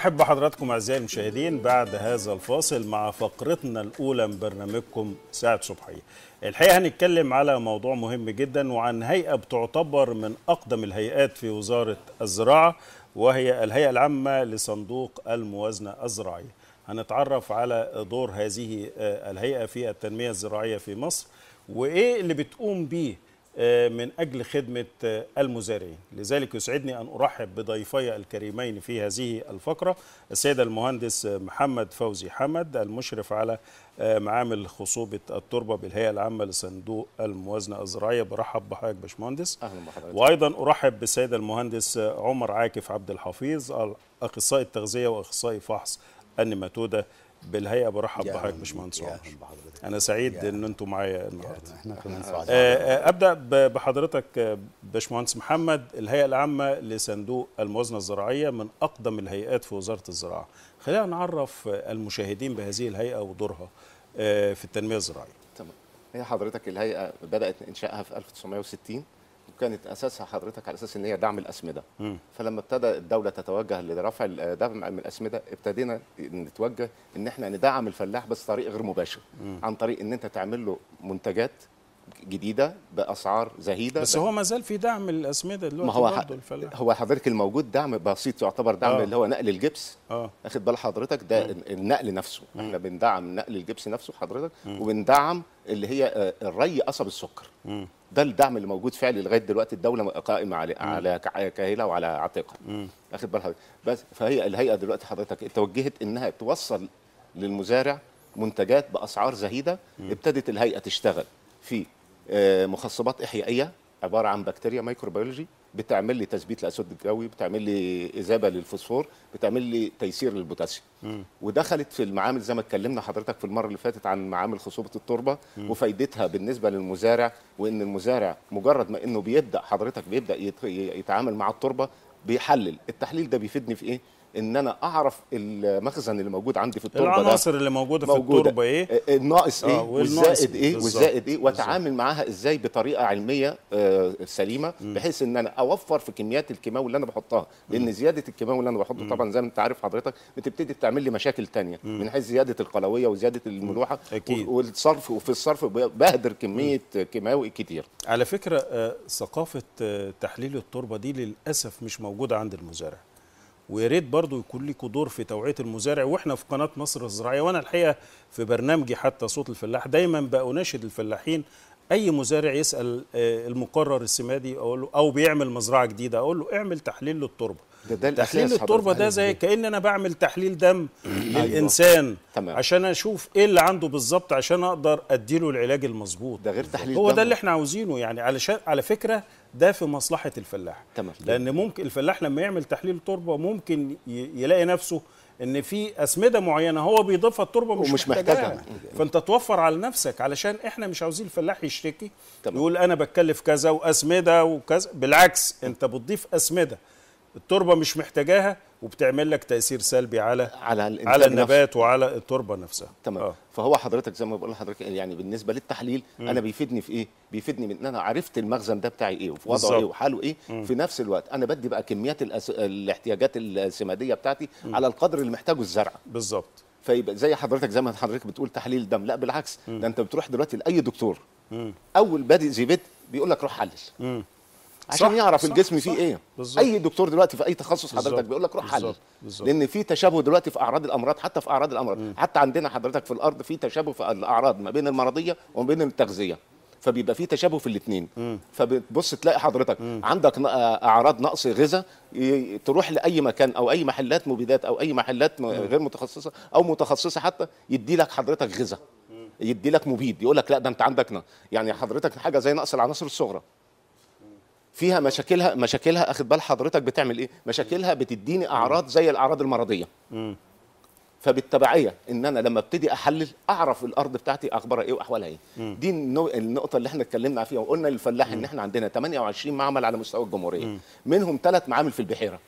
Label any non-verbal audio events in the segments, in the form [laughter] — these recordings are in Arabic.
أحب حضراتكم أعزائي المشاهدين بعد هذا الفاصل مع فقرتنا الأولى من برنامجكم ساعة صبحية الحقيقة هنتكلم على موضوع مهم جدا وعن هيئة بتعتبر من أقدم الهيئات في وزارة الزراعة وهي الهيئة العامة لصندوق الموازنة الزراعية هنتعرف على دور هذه آه، الهيئة في التنمية الزراعية في مصر وإيه اللي بتقوم بيه آه، من أجل خدمة آه، المزارعين لذلك يسعدني أن أرحب بضيفي الكريمين في هذه الفقرة السيد المهندس محمد فوزي حمد المشرف على آه، معامل خصوبة التربة بالهيئة العامة لصندوق الموازنة الزراعية برحب بحضرتك باشمهندس أهلا بحضرتك وأيضا أرحب بالسيد المهندس عمر عاكف عبد الحفيظ أخصائي التغذية وأخصائي فحص النماتودة بالهيئه برحب بحضرتك باشمهندس عمر انا سعيد ان انتم معايا النهارده احنا كمان آه، سعداء آه، ابدا بحضرتك آه، باشمهندس محمد الهيئه العامه لصندوق الموازنه الزراعيه من اقدم الهيئات في وزاره الزراعه خلينا نعرف المشاهدين بهذه الهيئه ودورها في التنميه الزراعيه تمام هي حضرتك الهيئه بدات انشائها في 1960 وكانت اساسها حضرتك على اساس ان هي دعم الاسمده م. فلما ابتدى الدوله تتوجه لرفع دعم الاسمده ابتدينا نتوجه ان احنا ندعم الفلاح بس طريق غير مباشر م. عن طريق ان انت تعمل له منتجات جديده باسعار زهيده بس هو ما زال في دعم الاسمده دلوقتي ما هو برضه الفلاح هو حضرتك الموجود دعم بسيط يعتبر دعم أوه. اللي هو نقل الجبس اه اخد بال حضرتك ده مم. آه. النقل نفسه مم. احنا بندعم نقل الجبس نفسه حضرتك مم. وبندعم اللي هي آه، الري قصب السكر مم. ده الدعم اللي موجود فعلي لغايه دلوقتي الدوله قائمه على مم. على كاهله وعلى عاتقها اخد بال حضرتك بس فهي الهيئه دلوقتي حضرتك توجهت انها توصل للمزارع منتجات باسعار زهيده مم. ابتدت الهيئه تشتغل في آه، مخصبات احيائيه عباره عن بكتيريا مايكروبيولوجي بتعمل لي تثبيت للاسود الجوي بتعمل لي اذابه للفوسفور بتعمل لي تيسير للبوتاسيوم ودخلت في المعامل زي ما اتكلمنا حضرتك في المره اللي فاتت عن معامل خصوبه التربه مم. وفايدتها بالنسبه للمزارع وان المزارع مجرد ما انه بيبدا حضرتك بيبدا يتعامل مع التربه بيحلل التحليل ده بيفيدني في ايه ان انا اعرف المخزن اللي موجود عندي في التربه العناصر اللي موجوده, موجودة. في التربه ايه الناقص ايه, إيه،, إيه؟ آه، والزائد ايه والزائد ايه واتعامل معاها ازاي بطريقه علميه آه سليمه م. بحيث ان انا اوفر في كميات الكيماوي اللي انا بحطها لان زياده الكيماوي اللي انا بحطه طبعا زي ما انت عارف حضرتك بتبتدي تعمل لي مشاكل ثانيه من حيث زياده القلويه وزياده الملوحه أكيد. والصرف وفي الصرف بهدر كميه كيماوي كتير على فكره آه ثقافه آه تحليل التربه دي للاسف مش موجوده عند المزارع ويا ريت برضه يكون ليكوا دور في توعيه المزارع واحنا في قناه مصر الزراعيه وانا الحقيقه في برنامجي حتى صوت الفلاح دايما بأناشد الفلاحين اي مزارع يسال آه، المقرر السمادي اقول له او بيعمل مزرعه جديده اقول له اعمل تحليل للتربه ده ده تحليل التربه ده زي كان انا بعمل تحليل دم [clears throat] أيوة. للانسان أيوة. عشان اشوف ايه اللي عنده بالظبط عشان اقدر اديله العلاج المظبوط ده غير تحليل هو ده اللي احنا عاوزينه يعني علشان على فكره ده في مصلحه الفلاح تمام لان ممكن الفلاح لما يعمل تحليل تربه ممكن يلاقي نفسه ان في اسمده معينه هو بيضيفها التربه مش, مش محتاجها محتاجة. فانت توفر على نفسك علشان احنا مش عاوزين الفلاح يشتكي يقول انا بتكلف كذا واسمده وكذا بالعكس انت بتضيف اسمده التربه مش محتاجاها وبتعمل لك تاثير سلبي على على, على النبات نفسه. وعلى التربه نفسها تمام آه. فهو حضرتك زي ما بقول لحضرتك يعني بالنسبه للتحليل م. انا بيفيدني في ايه بيفيدني من ان انا عرفت المخزن ده بتاعي ايه وفي وضعه ايه وحاله ايه م. في نفس الوقت انا بدي بقى كميات الأس... الاحتياجات السماديه بتاعتي م. على القدر اللي محتاجه الزرع بالظبط فيبقى زي حضرتك زي ما حضرتك بتقول تحليل دم لا بالعكس م. ده انت بتروح دلوقتي لاي دكتور م. اول بادئ زي بيت بيقول لك روح حلل عشان صح يعرف صح الجسم فيه ايه بالزبط. اي دكتور دلوقتي في اي تخصص حضرتك بيقول لك روح حل لان في تشابه دلوقتي في اعراض الامراض حتى في اعراض الامراض م. حتى عندنا حضرتك في الارض في تشابه في الاعراض ما بين المرضيه وما بين التغذيه فبيبقى في تشابه في الاثنين فبتبص تلاقي حضرتك م. عندك آه، اعراض نقص غذاء تروح لاي مكان او اي محلات مبيدات او اي محلات م. غير متخصصه او متخصصه حتى يدي لك حضرتك غذاء يدي لك مبيد يقول لك لا ده انت عندك نا. يعني حضرتك حاجه زي نقص العناصر الصغرى فيها مشاكلها مشاكلها اخد بال حضرتك بتعمل ايه مشاكلها بتديني اعراض زي الاعراض المرضيه فبالتبعيه ان انا لما ابتدي احلل اعرف الارض بتاعتي اخبارها ايه واحوالها ايه دي النقطه اللي احنا اتكلمنا فيها وقلنا للفلاح ان احنا عندنا 28 معمل على مستوى الجمهوريه منهم ثلاث معامل في البحيره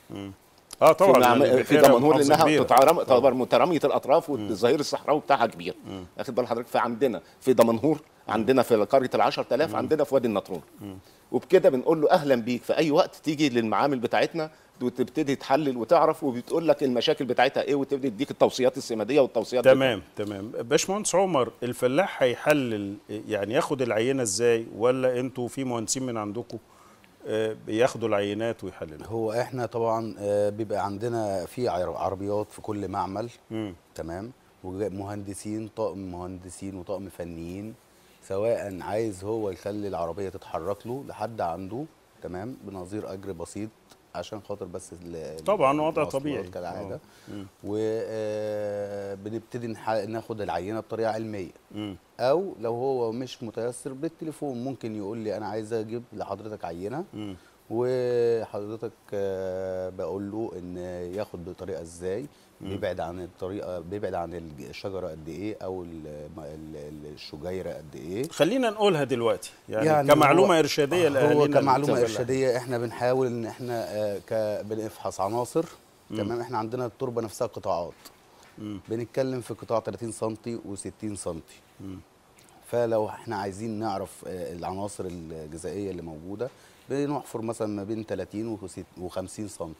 اه طبعا في, معم... دمنهور يعني لانها تعتبر متراميه الاطراف والظهير الصحراوي بتاعها كبير اخد بال حضرتك فعندنا في دمنهور عندنا في قريه ال 10000 عندنا في وادي النطرون مم. وبكده بنقول له اهلا بيك في اي وقت تيجي للمعامل بتاعتنا وتبتدي تحلل وتعرف وبتقول لك المشاكل بتاعتها ايه وتبتدي تديك التوصيات السماديه والتوصيات تمام دي. تمام باشمهندس عمر الفلاح هيحلل يعني ياخد العينه ازاي ولا انتوا في مهندسين من عندكم آه، بياخدوا العينات ويحللوا هو احنا طبعا آه، بيبقى عندنا في عربيات في كل معمل م. تمام ومهندسين طاقم مهندسين وطاقم فنيين سواء عايز هو يخلي العربيه تتحرك له لحد عنده تمام بنظير اجر بسيط عشان خاطر بس طبعا وضع طبيعي كالعاده آه. وبنبتدي آه، ناخد العينه بطريقه علميه مم. او لو هو مش متيسر بالتليفون ممكن يقول لي انا عايز اجيب لحضرتك عينه مم. وحضرتك آه، بقول له ان ياخد بطريقه ازاي بيبعد عن الطريقه بيبعد عن الشجره قد ايه او الشجيره قد ايه خلينا نقولها دلوقتي يعني, يعني كمعلومه هو ارشاديه هو كمعلومه ارشاديه احنا بنحاول ان احنا آه، بنفحص عناصر تمام احنا عندنا التربه نفسها قطاعات مم. بنتكلم في قطاع 30 سم و60 سم فلو احنا عايزين نعرف آه، العناصر الجزائيه اللي موجوده بنحفر مثلا ما بين 30 و50 سم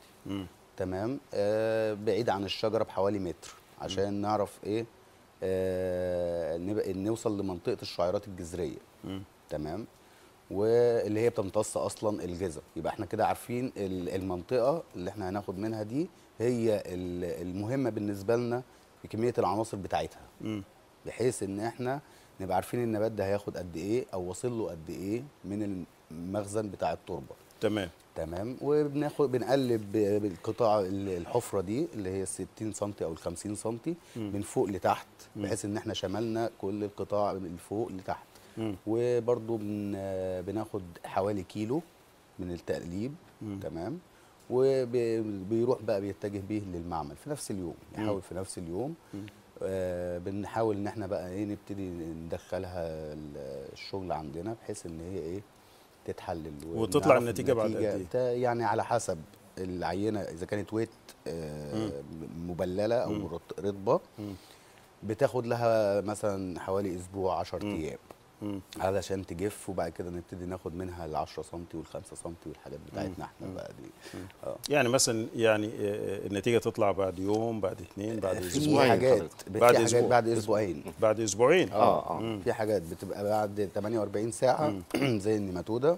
تمام آه بعيد عن الشجره بحوالي متر عشان م. نعرف ايه آه نبقى نوصل لمنطقه الشعيرات الجذريه تمام واللي هي بتمتص اصلا الجذر يبقى احنا كده عارفين المنطقه اللي احنا هناخد منها دي هي المهمه بالنسبه لنا في كميه العناصر بتاعتها م. بحيث ان احنا نبقى عارفين النبات ده هياخد قد ايه او واصل له قد ايه من المخزن بتاع التربه تمام تمام وبناخد بنقلب بالقطاع الحفره دي اللي هي ال 60 سم او ال 50 سم من فوق لتحت بحيث ان احنا شملنا كل القطاع من فوق لتحت وبرده بن بناخد حوالي كيلو من التقليب مم. تمام وبيروح بقى بيتجه بيه للمعمل في نفس اليوم يحاول في نفس اليوم آه بنحاول ان احنا بقى ايه نبتدي ندخلها الشغل عندنا بحيث ان هي ايه تتحلل وتطلع النتيجه بعد قد ايه يعني على حسب العينه اذا كانت ويت آه، مبلله او رطبه بتاخد لها مثلا حوالي اسبوع 10 ايام مم. علشان تجف وبعد كده نبتدي ناخد منها ال 10 سم وال 5 سم والحاجات بتاعتنا احنا مم. بقى دي اه يعني مثلا يعني آه، آه، النتيجه تطلع بعد يوم بعد اثنين بعد اسبوعين في حاجات بعد في بعد اسبوعين بعد اسبوعين اه اه مم. في حاجات بتبقى بعد 48 ساعه [clears throat] زي النيماتوده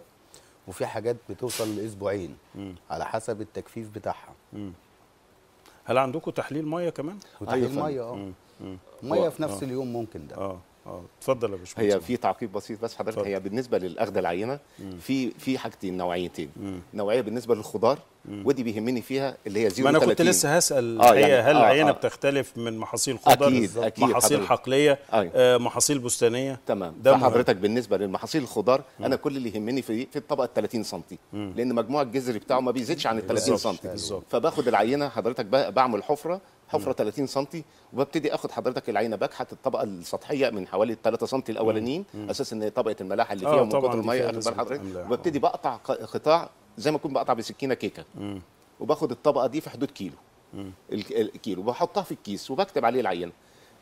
وفي حاجات بتوصل لاسبوعين على حسب التجفيف بتاعها هل عندكم تحليل ميه كمان؟ تحليل أيوة ميه اه ميه في نفس آه. اليوم ممكن ده اه اه اتفضل يا باشمهندس هي في تعقيب بسيط بس حضرتك هي بالنسبه للاخذ العينه في في حاجتين نوعيتين مم. نوعيه بالنسبه للخضار مم. ودي بيهمني فيها اللي هي 0 ما انا كنت لسه هسال آه يعني هل آه، العينه آه بتختلف من محاصيل خضار أكيد أكيد محاصيل حضرتك. حقليه آه. آه محاصيل بستانيه تمام ده حضرتك بالنسبه للمحاصيل الخضار مم. انا كل اللي يهمني في في الطبقه 30 سم لان مجموع الجذر بتاعه ما بيزيدش عن ال 30 سم فباخد العينه حضرتك بعمل حفره حفره 30 سم وببتدي اخد حضرتك العينه بكحت الطبقه السطحيه من حوالي 3 سم الاولانيين اساس ان طبقه الملاحه اللي آه، فيها من كتر الميه اخد بال حضرتك وببتدي بقطع قطاع زي ما اكون بقطع بسكينه كيكه وباخد الطبقه دي في حدود كيلو الكيلو بحطها في الكيس وبكتب عليه العينه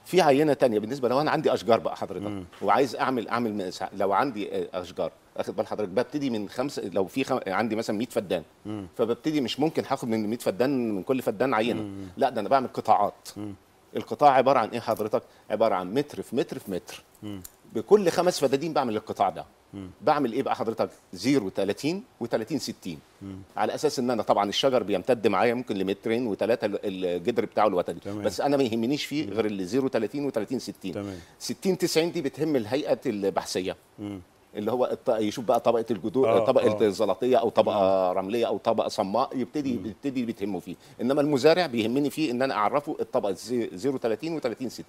في عينه تانية بالنسبه لو انا عندي اشجار بقى حضرتك وعايز اعمل اعمل لو عندي آه، اشجار اخد بال حضرتك ببتدي من خمسه لو في خم... عندي مثلا 100 فدان مم. فببتدي مش ممكن هاخد من 100 فدان من كل فدان عينه مم. لا ده انا بعمل قطاعات مم. القطاع عباره عن ايه حضرتك؟ عباره عن متر في متر في متر مم. بكل خمس فدادين بعمل القطاع ده مم. بعمل ايه بقى حضرتك 0 30 و30 60 مم. على اساس ان انا طبعا الشجر بيمتد معايا ممكن لمترين وثلاثه الجدر بتاعه الوتدي تمام. بس انا ما يهمنيش فيه مم. غير ال 0 30 و30 60 تمام. 60 90 دي بتهم الهيئه البحثيه مم. اللي هو الط... يشوف بقى طبقه الجذور آه طبقه آه. الزلطيه او طبقه آه. رمليه او طبقه صماء يبتدي مم. يبتدي بتهمه فيه انما المزارع بيهمني فيه ان انا اعرفه الطبقه 030 و30 60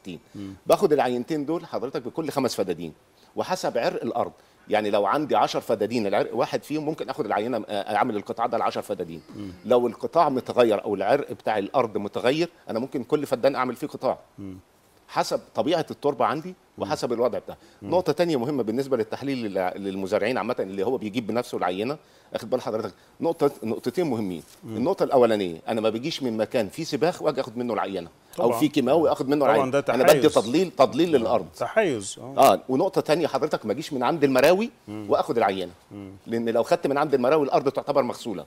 باخد العينتين دول حضرتك بكل خمس فدادين وحسب عرق الارض يعني لو عندي 10 فدادين العرق واحد فيهم ممكن اخد العينه آه، اعمل القطاع ده ل 10 فدادين مم. لو القطاع متغير او العرق بتاع الارض متغير انا ممكن كل فدان اعمل فيه قطاع مم. حسب طبيعه التربه عندي وحسب الوضع بتاعه نقطه تانية مهمه بالنسبه للتحليل للمزارعين عامه اللي هو بيجيب بنفسه العينه اخد بال حضرتك نقطه نقطتين مهمين مم. النقطه الاولانيه انا ما بيجيش من مكان فيه سباخ واجي اخد منه العينه طبعا. او في كيماوي اخد منه العينه ده تحيز. انا بدي تضليل تضليل آه، للارض تحيز أوه. اه ونقطه تانية حضرتك ما اجيش من عند المراوي مم. واخد العينه مم. لان لو خدت من عند المراوي الارض تعتبر مغسوله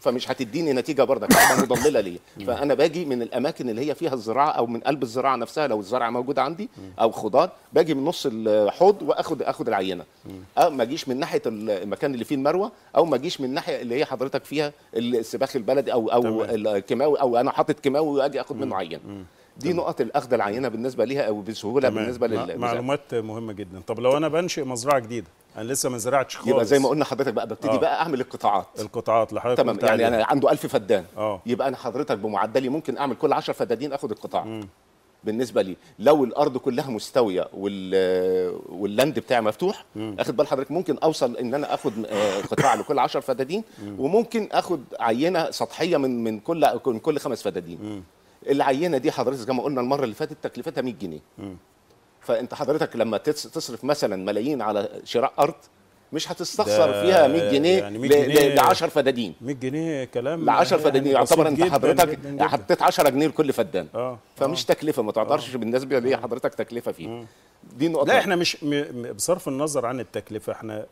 فمش هتديني نتيجه برضك مضلله ليا فانا باجي من الاماكن اللي هي فيها الزراعه او من قلب الزراعه نفسها لو الزرعه موجوده عندي او خضار باجي من نص الحوض واخد اخد العينه أو ما اجيش من ناحيه المكان اللي فيه المروه او ما اجيش من الناحيه اللي هي حضرتك فيها السباخ البلدي او او الكيماوي او انا حاطط كيماوي واجي اخد منه عينه دي نقط الاخذ العينه بالنسبه ليها او بسهوله تمام. بالنسبه لل معلومات مهمه جدا طب لو انا بنشئ مزرعه جديده انا لسه ما زرعتش خالص يبقى زي ما قلنا حضرتك بقى ببتدي آه. بقى اعمل القطاعات القطاعات لحضرتك تمام يعني انا عنده 1000 فدان آه. يبقى انا حضرتك بمعدلي ممكن اعمل كل 10 فدادين اخد القطاع مم. بالنسبه لي لو الارض كلها مستويه واللاند بتاعي مفتوح اخد بال حضرتك ممكن اوصل ان انا اخد آه، قطاع لكل 10 فدادين وممكن اخد عينه سطحيه من من كل من كل خمس فدادين العينه دي حضرتك زي ما قلنا المره اللي فاتت تكلفتها 100 جنيه فانت حضرتك لما تصرف مثلا ملايين على شراء ارض مش هتستخسر فيها 100 جنيه, يعني 100 جنيه ل 10 فدادين 100 جنيه كلام ل 10 يعني فدادين يعني يعتبر انت حضرتك حطيت 10 جنيه لكل فدان اه فمش أوه. تكلفه ما تعتبرش آه. بالنسبه ليه حضرتك تكلفه فيه دي نقطه لا احنا مش بصرف النظر عن التكلفه احنا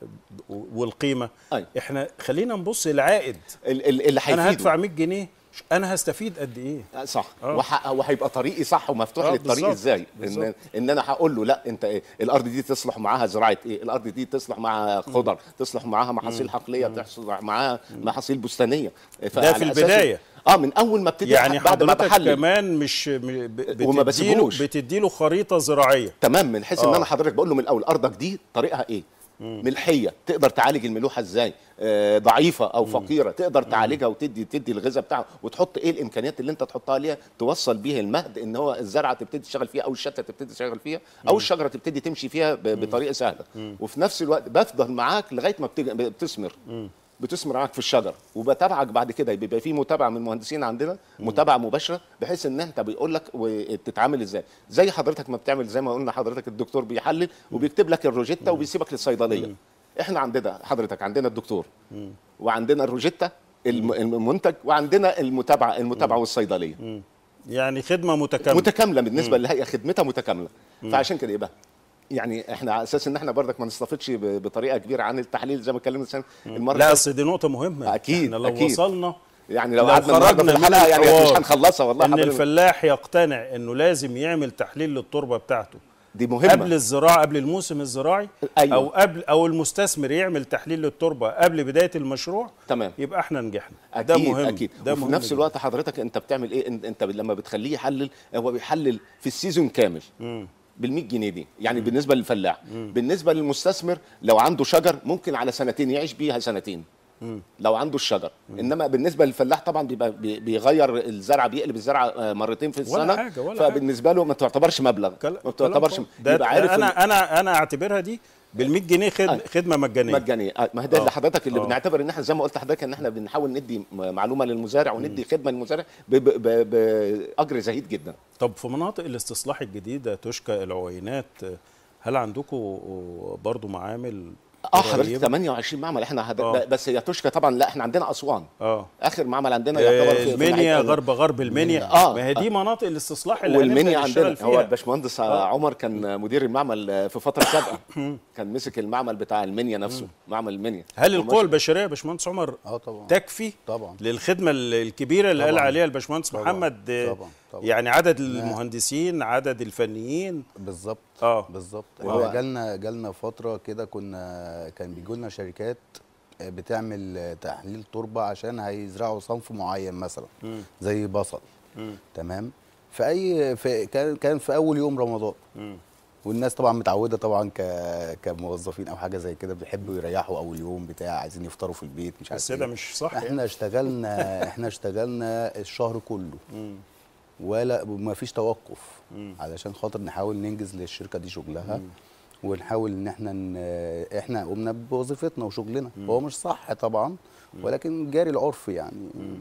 والقيمه أي. أيوة. احنا خلينا نبص العائد اللي هيفيد انا هدفع 100 جنيه انا هستفيد قد ايه آه، صح آه. وح... وهيبقى طريقي صح ومفتوح آه للطريق بالزبط. ازاي بالزبط. ان ان انا هقول له لا انت إيه؟ الارض دي تصلح معاها زراعه ايه الارض دي تصلح معاها خضر تصلح معاها محاصيل حقليه تصلح معاها محاصيل بستانيه ده في البدايه اه من اول ما ابتدي يعني بعد ما بحلل كمان مش بتديله وما بتديله خريطه زراعيه تمام من حيث آه. ان انا آه. حضرتك بقول له من الاول ارضك دي طريقها ايه ملحيه تقدر تعالج الملوحه ازاي آه ضعيفه او فقيره تقدر تعالجها وتدي تدي الغذاء بتاعها وتحط ايه الامكانيات اللي انت تحطها ليها توصل بيها المهد ان هو الزرعه تبتدي تشتغل فيها او الشتا تبتدي تشتغل فيها او الشجره تبتدي تمشي فيها بطريقه سهله وفي نفس الوقت بفضل معاك لغايه ما بتثمر بتسمر معاك في الشجره وبتابعك بعد كده بيبقى في متابعه من المهندسين عندنا متابعه مباشره بحيث ان انت بيقول لك بتتعامل ازاي زي حضرتك ما بتعمل زي ما قلنا حضرتك الدكتور بيحلل وبيكتب لك الروجيتا وبيسيبك للصيدليه احنا عندنا حضرتك عندنا الدكتور وعندنا الروجيتا المنتج وعندنا المتابعه المتابعه والصيدليه يعني خدمه متكامله متكامله بالنسبه للهيئه خدمتها متكامله فعشان كده يبقى يعني احنا على اساس ان احنا برضك ما نستفدش بطريقه كبيره عن التحليل زي ما اتكلمنا عشان المره لا اصل دي نقطه مهمه اكيد احنا يعني لو أكيد. وصلنا يعني لو, لو خرجنا في الحلقه يعني مش هنخلصها والله ان الفلاح يقتنع انه لازم يعمل تحليل للتربه بتاعته دي مهمة قبل الزراعة قبل الموسم الزراعي أيوة. أو قبل أو المستثمر يعمل تحليل للتربة قبل بداية المشروع تمام يبقى احنا نجحنا أكيد ده مهم أكيد ده وفي مهم نفس الوقت حضرتك أنت بتعمل إيه أنت لما بتخليه يحلل هو بيحلل في السيزون كامل مم. بال100 جنيه دي يعني مم. بالنسبه للفلاح مم. بالنسبه للمستثمر لو عنده شجر ممكن على سنتين يعيش بيها سنتين مم. لو عنده الشجر مم. انما بالنسبه للفلاح طبعا بيبقى بيغير الزرعه بيقلب الزرعه آه، مرتين في السنه ولا حاجة ولا فبالنسبه له ما تعتبرش مبلغ ما تعتبرش يبقى عارف انا انا انا اعتبرها دي بال 100 جنيه خدمه, آه. خدمة مجانيه مجانيه آه، ما هي ده آه. اللي حضرتك اللي أوه. بنعتبر ان احنا زي ما قلت لحضرتك ان احنا بنحاول ندي معلومه للمزارع وندي م. خدمه للمزارع باجر زهيد جدا طب في مناطق الاستصلاح الجديده تشكى العوينات هل عندكم برضو معامل اه حضرتك 28 معمل احنا هد... آه. بس يا توشكا طبعا لا احنا عندنا اسوان اه اخر معمل عندنا يعتبر آه، في المنيا غرب غرب المنيا اه ما هي دي مناطق الاستصلاح اللي والمنيا عندنا فيها. هو الباشمهندس آه. عمر كان مدير المعمل في فتره سابقه [coughs] [coughs] كان مسك المعمل بتاع المنيا نفسه معمل المنيا هل القوى البشريه يا باشمهندس عمر اه طبعا تكفي طبعا للخدمه الكبيره اللي قال عليها الباشمهندس محمد آه، طبعا طبعا يعني عدد المهندسين عدد الفنيين بالظبط اه بالظبط هو جالنا جالنا فتره كده كنا كان بيجوا لنا شركات آه، بتعمل آه، تحليل تربه عشان هيزرعوا صنف معين مثلا م. زي بصل م. تمام في اي في كان كان في اول يوم رمضان م. والناس طبعا متعوده طبعا ك كموظفين او حاجه زي كده بيحبوا يريحوا اول يوم بتاع عايزين يفطروا في البيت مش عارف بس ده إيه. مش صح احنا يعني. اشتغلنا احنا اشتغلنا الشهر كله ولا ما فيش توقف مم. علشان خاطر نحاول ننجز للشركه دي شغلها مم. ونحاول ان احنا ن... احنا قمنا بوظيفتنا وشغلنا مم. هو مش صح طبعا ولكن جاري العرف يعني مم.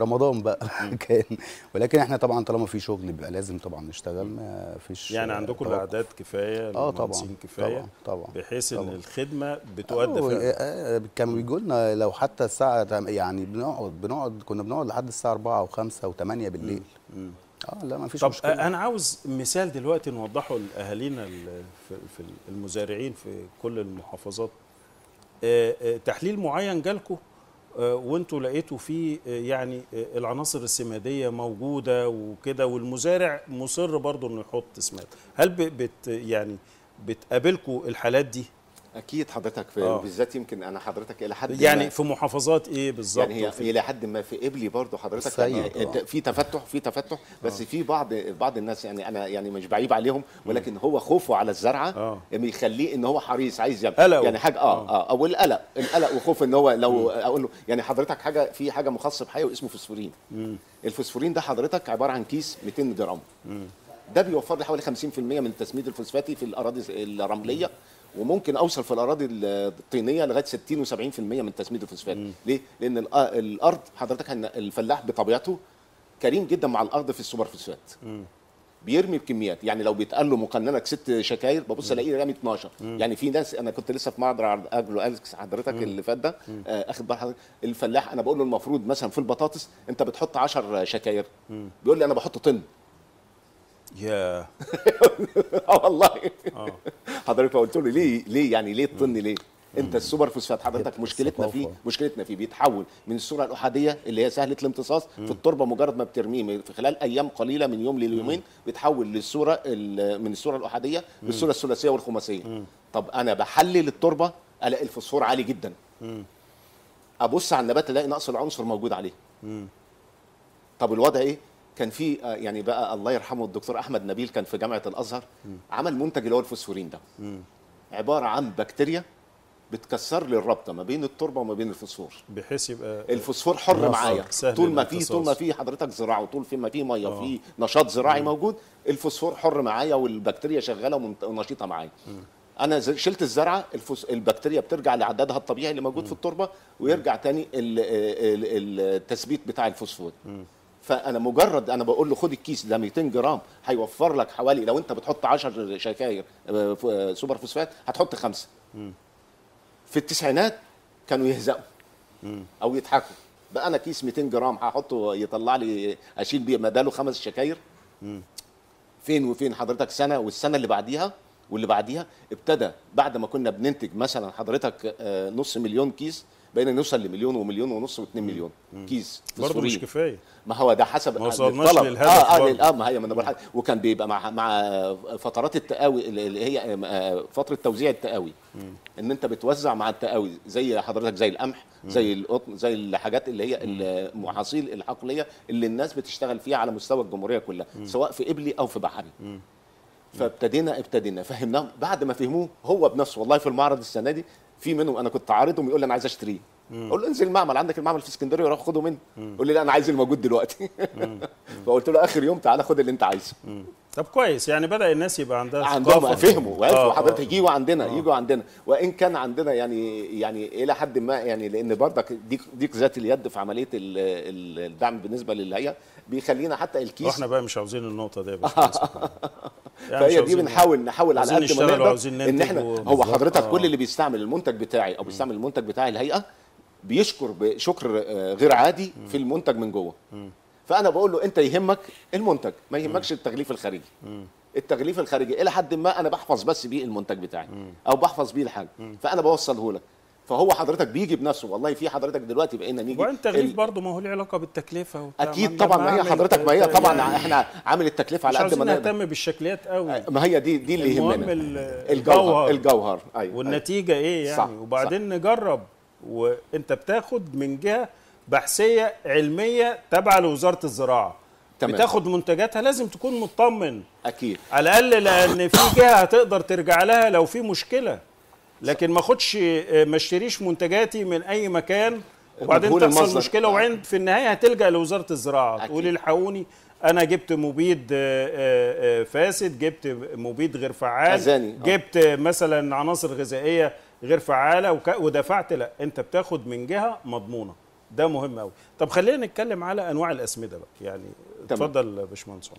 رمضان بقى [laughs] كان ولكن احنا طبعا طالما في شغل بيبقى لازم طبعا نشتغل ما فيش يعني عندكم الاعداد كفايه اه طبعا كفايه طبعا, طبعا بحيث طبعا ان الخدمه بتؤدى فعلا آه، آه، كان بيجوا لنا لو حتى الساعه يعني بنقعد بنقعد كنا بنقعد لحد الساعه 4 و5 و8 بالليل مم. مم. اه لا ما فيش طب مشكله انا عاوز مثال دلوقتي نوضحه لاهالينا في المزارعين في كل المحافظات آه، تحليل معين جالكم آه، وانتوا لقيتوا فيه آه، يعني آه، العناصر السماديه موجوده وكده والمزارع مصر برضه انه يحط سماد هل بت يعني بتقابلكوا الحالات دي اكيد حضرتك في آه. بالذات يمكن انا حضرتك الى حد يعني في محافظات ايه بالظبط يعني هي الى حد ما في قبلي برضو حضرتك يعني آه. في تفتح في تفتح بس أوه. في بعض بعض الناس يعني انا يعني مش بعيب عليهم ولكن هو خوفه على الزرعه بيخليه آه. ان هو حريص عايز يبقى يعني حاجه اه اه او القلق القلق وخوف ان هو لو اقول له يعني حضرتك حاجه في حاجه مخصصه بحاجه اسمه فوسفورين الفوسفورين ده حضرتك عباره عن كيس 200 جرام ده بيوفر لي حوالي 50% من التسميد الفوسفاتي في الاراضي الرمليه وممكن اوصل في الاراضي الطينيه لغايه 60 و70% من تسميد الفوسفات ليه لان الارض حضرتك الفلاح بطبيعته كريم جدا مع الارض في السوبر فوسفات بيرمي بكميات يعني لو بيتقال له مقننك ست شكاير ببص الاقيه رامي 12 مم. يعني في ناس انا كنت لسه في معرض اجرو اليكس حضرتك مم. اللي فات ده آه اخد بال حضرتك الفلاح انا بقول له المفروض مثلا في البطاطس انت بتحط 10 شكاير مم. بيقول لي انا بحط طن ياه [laughs] اه والله آه. حضرتك قلت له ليه ليه يعني ليه الطن ليه؟ انت السوبر فوسفات حضرتك مشكلتنا فيه مشكلتنا فيه بيتحول من الصوره الاحاديه اللي هي سهله الامتصاص في التربه مجرد ما بترميه في خلال ايام قليله من يوم ليومين بيتحول للصوره من الصوره الاحاديه للصوره الثلاثيه والخماسيه طب انا بحلل التربه الاقي الفوسفور عالي جدا ابص على النبات الاقي نقص العنصر موجود عليه طب الوضع ايه كان في آه، يعني بقى الله يرحمه الدكتور احمد نبيل كان في جامعه الازهر عمل منتج اللي هو الفوسفورين ده عباره عن بكتيريا بتكسر لي الرابطه ما بين التربه وما بين الفوسفور بحيث يبقى الفوسفور حر معايا طول ما في طول ما في حضرتك زراعه وطول في ما في ميه في آه. نشاط زراعي مم. موجود الفوسفور حر معايا والبكتيريا شغاله ونشيطه معايا انا شلت الزرعه الفوس... البكتيريا بترجع لعددها الطبيعي اللي موجود م. في التربه ويرجع تاني آه، التثبيت بتاع الفوسفور م. فانا مجرد انا بقول له خد الكيس ده 200 جرام هيوفر لك حوالي لو انت بتحط 10 شكاير آه، آه، سوبر فوسفات هتحط خمسه في التسعينات كانوا يهزقوا او يضحكوا بقى انا كيس 200 جرام هحطه يطلع لي اشيل بيه بداله خمس شكاير فين وفين حضرتك سنه والسنه اللي بعديها واللي بعديها ابتدى بعد ما كنا بننتج مثلا حضرتك آه، نص مليون كيس بقينا نوصل لمليون ومليون ونص و2 مليون كيس برضه مش كفايه ما هو ده حسب ما آه، وصلناش للهدف اه اه اه ما هي ما وكان بيبقى مع مع فترات التقاوي اللي هي آه، فتره توزيع التقاوي ان انت بتوزع مع التقاوي زي حضرتك زي القمح زي القطن زي الحاجات اللي هي المحاصيل الحقليه اللي الناس بتشتغل فيها على مستوى الجمهوريه كلها سواء في ابلي او في بحري فابتدينا ابتدينا فهمناهم بعد ما فهموه هو بنفسه والله في المعرض السنه دي في منهم انا كنت عارضهم يقول لي انا عايز اشتريه اقول له انزل المعمل عندك المعمل في اسكندريه روح خده مني يقول لي لا انا عايز الموجود دلوقتي [laughs] فقلت له اخر يوم تعالى خد اللي انت عايزه طب كويس يعني بدا الناس يبقى عندها عندهم فهموا وعرفوا آه، حضرتك آه. يجوا عندنا أوه. يجوا عندنا وان كان عندنا يعني يعني الى حد ما يعني لان برضك ديك ديك ذات اليد في عمليه الدعم بالنسبه للهيئه بيخلينا حتى الكيس واحنا بقى مش عاوزين النقطه دي يا باشمهندس [laughs] يعني فهي دي بنحاول نحاول على قد ما نقدر ان احنا هو حضرتك كل آه. اللي بيستعمل المنتج بتاعي او بيستعمل المنتج بتاع الهيئه بيشكر بشكر غير عادي في المنتج من جوه فانا بقول له انت يهمك المنتج ما يهمكش التغليف الخارجي التغليف الخارجي الى حد ما انا بحفظ بس بيه المنتج بتاعي او بحفظ بيه الحاجه فانا بوصله لك فهو حضرتك بيجي بنفسه والله في حضرتك دلوقتي بقينا نيجي وبعدين التغليف ال... برضه ما هو له علاقه بالتكلفه اكيد طبعا ما هي حضرتك ما هي طبعا يعني احنا عامل التكلفه على قد ما نقدر نهتم بالشكليات قوي أه، ما هي دي دي اللي يهمنا الجوهر الجوهر أيوه،, ايوه والنتيجه ايه يعني صح وبعدين صح نجرب وانت بتاخد من جهه بحثيه علميه تابعه لوزاره الزراعه تمام. بتاخد منتجاتها لازم تكون مطمن اكيد على الاقل لان في جهه هتقدر ترجع لها لو في مشكله لكن ما اخدش ما اشتريش منتجاتي من اي مكان وبعدين تحصل المصدر. مشكله وعند في النهايه هتلجا لوزاره الزراعه تقول الحقوني انا جبت مبيد آه، آه، آه، فاسد جبت مبيد غير فعال أزاني. جبت مثلا عناصر غذائيه غير فعاله ودفعت لا انت بتاخد من جهه مضمونه ده مهم قوي طب خلينا نتكلم على انواع الاسمده بقى يعني اتفضل باشمهندس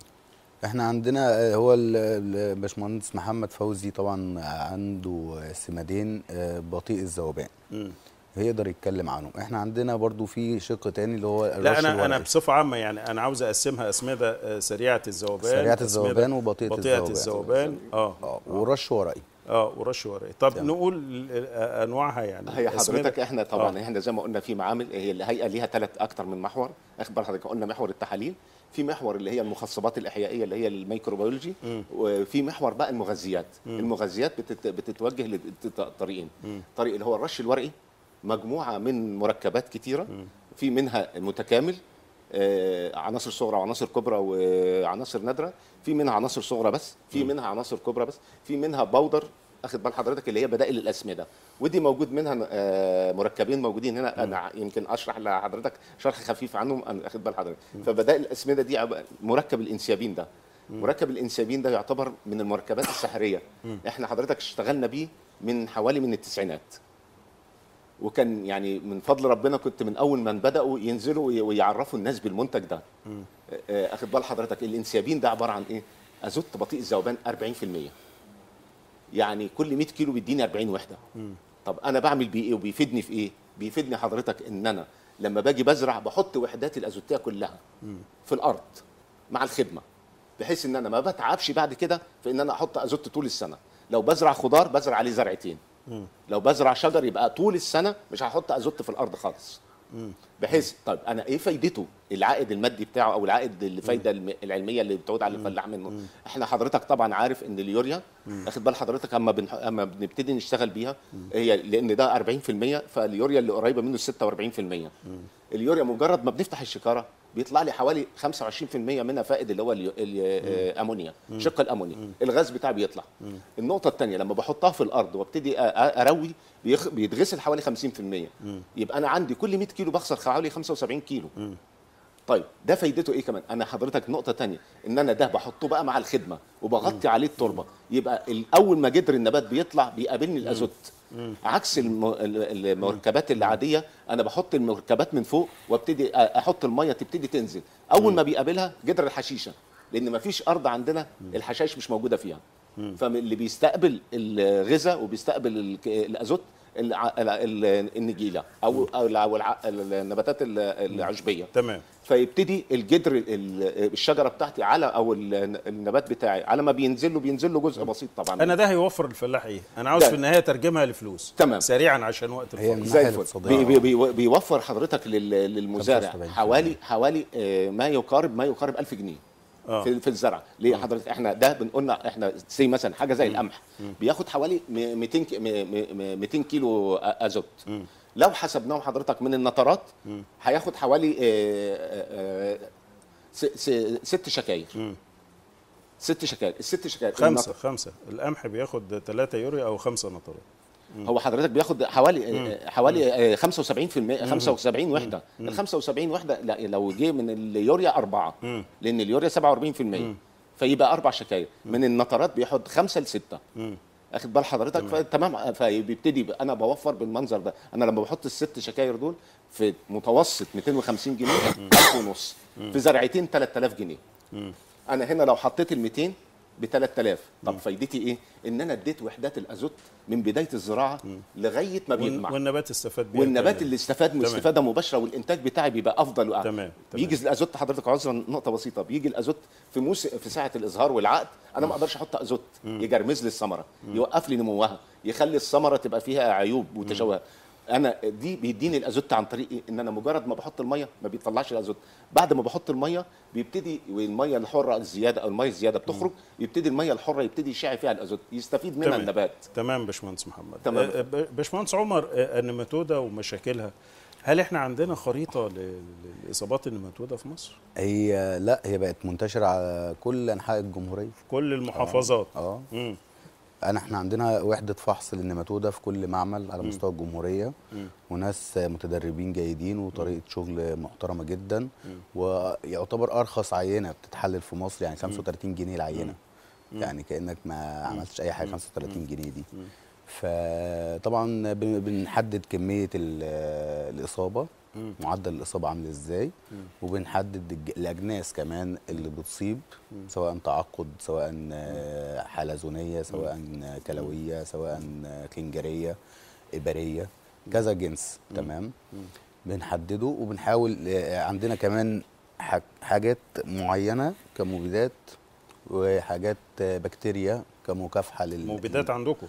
احنا عندنا آه، هو الباشمهندس محمد فوزي طبعا عنده سمادين آه، بطيء الذوبان هيقدر يتكلم عنهم احنا عندنا برضو في شق تاني اللي هو لا انا انا بصفه عامه يعني انا عاوز اقسمها اسمده آه، سريعه الذوبان سريعه الذوبان وبطيئه الذوبان بطيئه الذوبان اه, آه. ورقي اه ورش ورقي طب تمام. نقول آه، انواعها يعني هي حضرتك احنا آه. طبعا آه. احنا زي ما قلنا في معامل هي الهيئه ليها ثلاث اكثر من محور اخبر حضرتك قلنا محور التحاليل في محور اللي هي المخصبات الاحيائيه اللي هي الميكروبيولوجي وفي محور بقى المغذيات م. المغذيات بتت... بتتوجه لطريقين طريق اللي هو الرش الورقي مجموعه من مركبات كثيره في منها المتكامل آه، عناصر صغرى وعناصر كبرى وعناصر نادره في منها عناصر صغرى بس في منها عناصر كبرى بس في منها باودر اخد بال حضرتك اللي هي بدائل الاسمده ودي موجود منها آه، مركبين موجودين هنا انا يمكن اشرح لحضرتك شرح خفيف عنهم انا اخد بال حضرتك فبدائل الاسمده دي مركب الانسيابين ده مركب الانسيابين ده يعتبر من المركبات السحريه احنا حضرتك اشتغلنا بيه من حوالي من التسعينات وكان يعني من فضل ربنا كنت من اول ما بداوا ينزلوا ويعرفوا الناس بالمنتج ده آه، آه، اخد بال حضرتك الانسيابين ده عباره عن ايه ازوت بطيء الذوبان 40% يعني كل 100 كيلو بيديني 40 وحده طب انا بعمل بيه ايه وبيفيدني في ايه بيفيدني حضرتك ان انا لما باجي بزرع بحط وحدات الازوتيه كلها في الارض مع الخدمه بحيث ان انا ما بتعبش بعد كده في ان انا احط ازوت طول السنه لو بزرع خضار بزرع عليه زرعتين لو بزرع شجر يبقى طول السنه مش هحط ازوت في الارض خالص بحيث طيب انا ايه فايدته العائد المادي بتاعه او العائد الفايده العلميه اللي بتعود على الفلاح منه احنا حضرتك طبعا عارف ان اليوريا اخد بال حضرتك اما بن... اما بنبتدي نشتغل بيها هي لان ده 40% فاليوريا اللي قريبه منه 46% اليوريا مجرد ما بنفتح الشكاره بيطلع لي حوالي 25% منها فائد اللي هو الامونيا شق الامونيا الغاز بتاعي بيطلع النقطه الثانيه لما بحطها في الارض وابتدي اروي بيخ... بيتغسل حوالي 50% يبقى انا عندي كل 100 كيلو بخسر حوالي 75 كيلو م. طيب ده فايدته ايه كمان انا حضرتك نقطه تانية ان انا ده بحطه بقى مع الخدمه وبغطي م. عليه التربه يبقى اول ما جدر النبات بيطلع بيقابلني الازوت عكس المركبات العاديه انا بحط المركبات من فوق وابتدي احط الميه تبتدي تنزل اول م. ما بيقابلها جدر الحشيشه لان ما فيش ارض عندنا الحشائش مش موجوده فيها فاللي بيستقبل الغذاء وبيستقبل الازوت النجيله او او النباتات العشبيه تمام فيبتدي الجدر الشجره بتاعتي على او النبات بتاعي على ما بينزل له بينزل له جزء بسيط طبعا انا ده هيوفر الفلاح ايه؟ انا عاوز في النهايه ترجمها لفلوس تمام سريعا عشان وقت الفلوس زي الفل بي بي بي بيوفر حضرتك للمزارع حوالي حوالي آه، ما يقارب ما يقارب 1000 جنيه آه. في, في الزرع ليه آه. حضرتك احنا ده بنقولنا احنا سي مثلا حاجه زي القمح بياخد حوالي 200 200 كيلو ازوت لو حسبناهم حضرتك من النطرات هياخد حوالي آه، ست شكاير ست شكاير الست شكاير خمسة النطر. خمسة القمح بياخد 3 يوري او خمسه نطرات هو حضرتك بياخد حوالي آه، آه، حوالي 75% 75 آه، وحده ال 75 وحده لا لو جه من اليوريا اربعه لان اليوريا 47% فيبقى اربع شكاير من النطرات بياخد خمسه لسته اخد بال حضرتك تمام فبيبتدي انا بوفر بالمنظر ده انا لما بحط الست شكاير دول في متوسط 250 جنيه 1000 ونص في زرعتين 3000 جنيه انا هنا لو حطيت ال 200 ب 3000 طب فايدتي ايه ان انا اديت وحدات الازوت من بدايه الزراعه م. لغايه ما بيجمع والنبات استفاد بيها والنبات اللي استفاد من استفاده مباشره والانتاج بتاعي بيبقى افضل واعلى تمام. تمام. بيجي الازوت حضرتك عذرا نقطه بسيطه بيجي الازوت في موس في ساعه الازهار والعقد انا ما اقدرش احط ازوت يجرمز لي الثمره يوقف لي نموها يخلي الثمره تبقى فيها عيوب وتشوهات انا دي بيديني الازوت عن طريق إيه؟ ان انا مجرد ما بحط الميه ما بيطلعش الازوت بعد ما بحط الميه بيبتدي والميه الحره الزياده او الميه الزياده بتخرج يبتدي الميه الحره يبتدي يشع فيها الازوت يستفيد منها تمام. النبات تمام باشمهندس محمد تمام آه، آه، باشمهندس عمر آه، النماتوده ومشاكلها هل احنا عندنا خريطه للاصابات النماتوده في مصر؟ هي لا هي بقت منتشره على كل انحاء الجمهوريه في كل المحافظات اه, آه. انا احنا عندنا وحده فحص للنماتوده في كل معمل على مستوى الجمهوريه وناس متدربين جيدين وطريقه شغل محترمه جدا ويعتبر ارخص عينه بتتحلل في مصر يعني 35 جنيه العينه يعني كانك ما عملتش اي حاجه 35 جنيه دي فطبعا بنحدد كميه الاصابه معدل الاصابه عامل ازاي وبنحدد الاجناس كمان اللي بتصيب سواء تعقد سواء حلزونيه سواء كلويه سواء كنجريه ابريه كذا جنس تمام بنحدده وبنحاول آه، عندنا كمان حاجات معينه كمبيدات وحاجات آه، بكتيريا كمكافحه لل مبيدات عندكم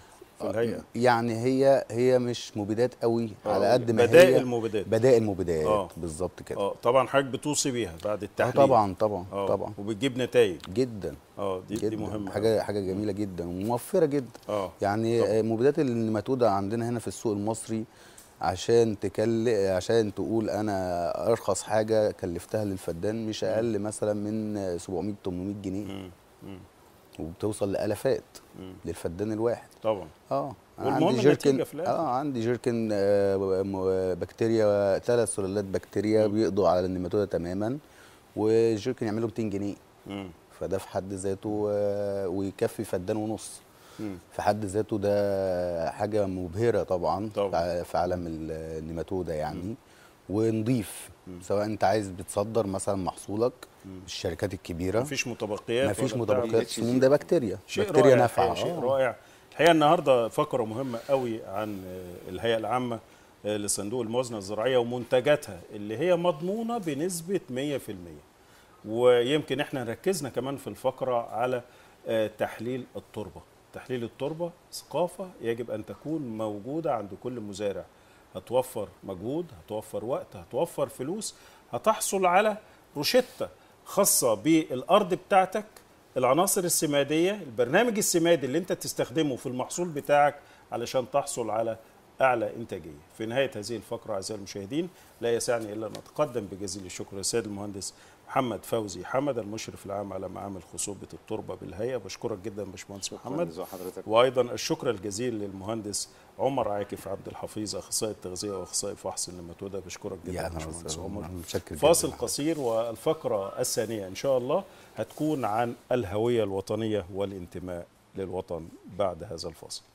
يعني هي هي مش مبيدات قوي آه، على قد ما بدائل هي مبيدات بدائل مبيدات آه. بالظبط كده اه طبعا حضرتك بتوصي بيها بعد آه، التحليل طبعا طبعا أوه. طبعا وبتجيب نتائج جدا اه دي, دي مهمه حاجه حاجه جميله جدا وموفره جدا اه يعني طبعا. مبيدات النماتوده عندنا هنا في السوق المصري عشان تكل عشان تقول انا ارخص حاجه كلفتها للفدان مش اقل مثلا من 700 800 جنيه مم. مم. وبتوصل لالافات للفدان الواحد طبعا اه, آه، عندي جيركن اه عندي جيركن آه، بكتيريا ثلاث سلالات بكتيريا مم. بيقضوا على النيماتودا تماما والجيركن يعمل له 200 جنيه مم. فده في حد ذاته آه، ويكفي فدان ونص في حد ذاته ده حاجه مبهره طبعا, طبعا. في عالم النيماتودا يعني مم. ونضيف سواء انت عايز بتصدر مثلا محصولك الشركات الكبيره مفيش متبقيات مفيش متبقيات السموم ده بكتيريا بكتيريا نافعه يعني شيء آه. رائع الحقيقه النهارده فقره مهمه قوي عن آه، الهيئه العامه آه، لصندوق الموازنه الزراعيه ومنتجاتها اللي هي مضمونه بنسبه 100% ويمكن احنا ركزنا كمان في الفقره على تحليل التربه تحليل التربه ثقافه يجب ان تكون موجوده عند كل مزارع هتوفر مجهود هتوفر وقت هتوفر فلوس هتحصل على روشتة خاصة بالأرض بتاعتك العناصر السمادية البرنامج السمادي اللي انت تستخدمه في المحصول بتاعك علشان تحصل على أعلى إنتاجية في نهاية هذه الفقرة أعزائي المشاهدين لا يسعني إلا أن أتقدم بجزيل الشكر للسيد المهندس محمد فوزي حمد المشرف العام على معامل خصوبه التربه بالهيئه بشكرك جدا باشمهندس محمد وايضا الشكر الجزيل للمهندس عمر عاكف عبد الحفيظ اخصائي التغذيه واخصائي فحص النماتوده بشكرك جدا باشمهندس عمر فاصل قصير والفقره الثانيه ان شاء الله هتكون عن الهويه الوطنيه والانتماء للوطن بعد هذا الفاصل